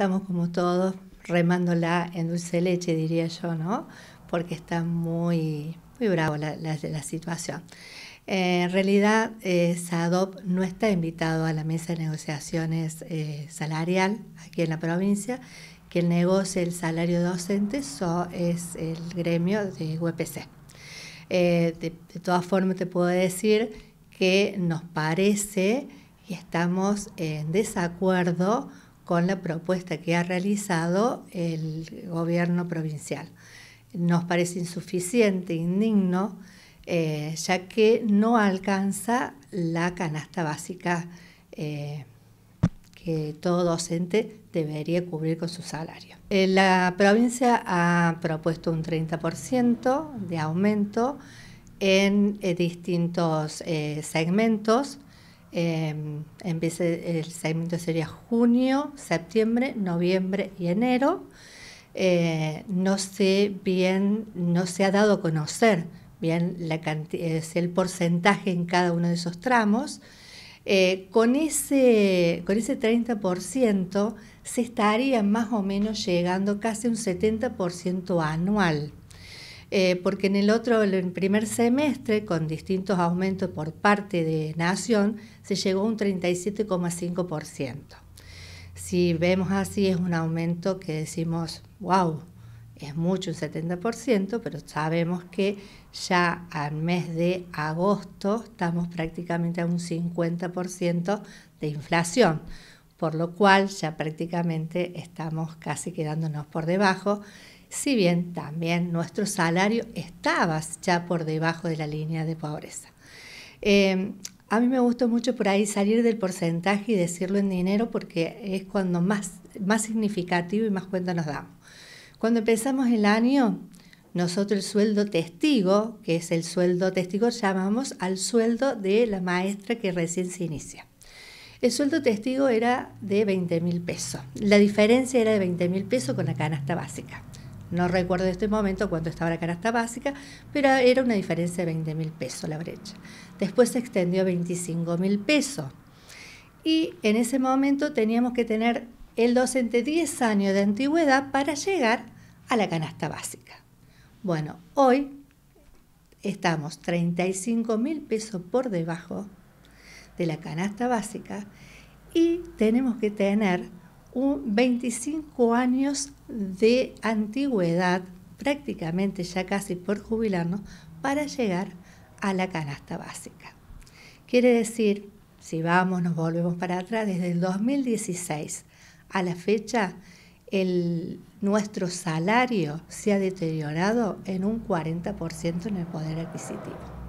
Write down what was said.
estamos como todos remándola en dulce leche, diría yo, ¿no? Porque está muy, muy bravo la, situación. Eh, en realidad, eh, SADOP no está invitado a la mesa de negociaciones eh, salarial aquí en la provincia, que negocia el salario docente es el gremio de UPC. de, de, todas formas, te puedo decir que nos parece y estamos en desacuerdo con la propuesta que ha realizado el gobierno provincial. Nos parece insuficiente, indigno, eh, ya que no alcanza la canasta básica eh, que todo docente debería cubrir con su salario. Eh, la provincia ha propuesto un 30% de aumento en distintos segmentos eh, empiece el segmento sería junio, septiembre, noviembre y enero. Eh, no bien, no se ha dado a conocer bien eh, el porcentaje en cada uno de esos tramos. Eh, con, ese, 30% se estaría más o menos llegando casi un 70% anual. Eh, porque en el otro, en el primer semestre, con distintos aumentos por parte de Nación, se llegó a un 37,5%. Si vemos así, es un aumento que decimos, wow, es mucho, un 70%, pero sabemos que ya al mes de agosto estamos prácticamente a un 50% de inflación, por lo cual ya prácticamente estamos casi quedándonos por debajo si bien también nuestro salario estaba ya por debajo de la línea de pobreza. Eh, a mí me gustó mucho por ahí salir del porcentaje y decirlo en dinero porque es cuando más, más significativo y más cuenta nos damos. Cuando empezamos el año, nosotros el sueldo testigo, que es el sueldo testigo, llamamos al sueldo de la maestra que recién se inicia. El sueldo testigo era de 20 mil pesos. La diferencia era de 20 mil pesos con la canasta básica. No recuerdo este momento cuánto estaba la canasta básica, pero era una diferencia de 20 mil pesos la brecha. Después se extendió a 25 mil pesos. Y en ese momento teníamos que tener el docente 10 años de antigüedad para llegar a la canasta básica. Bueno, hoy estamos 35 mil pesos por debajo de la canasta básica y tenemos que tener 25 años de antigüedad, prácticamente ya casi por jubilarnos, para llegar a la canasta básica. Quiere decir, si vamos, nos volvemos para atrás, desde el 2016 a la fecha, nuestro salario se ha deteriorado en un 40% en el poder adquisitivo.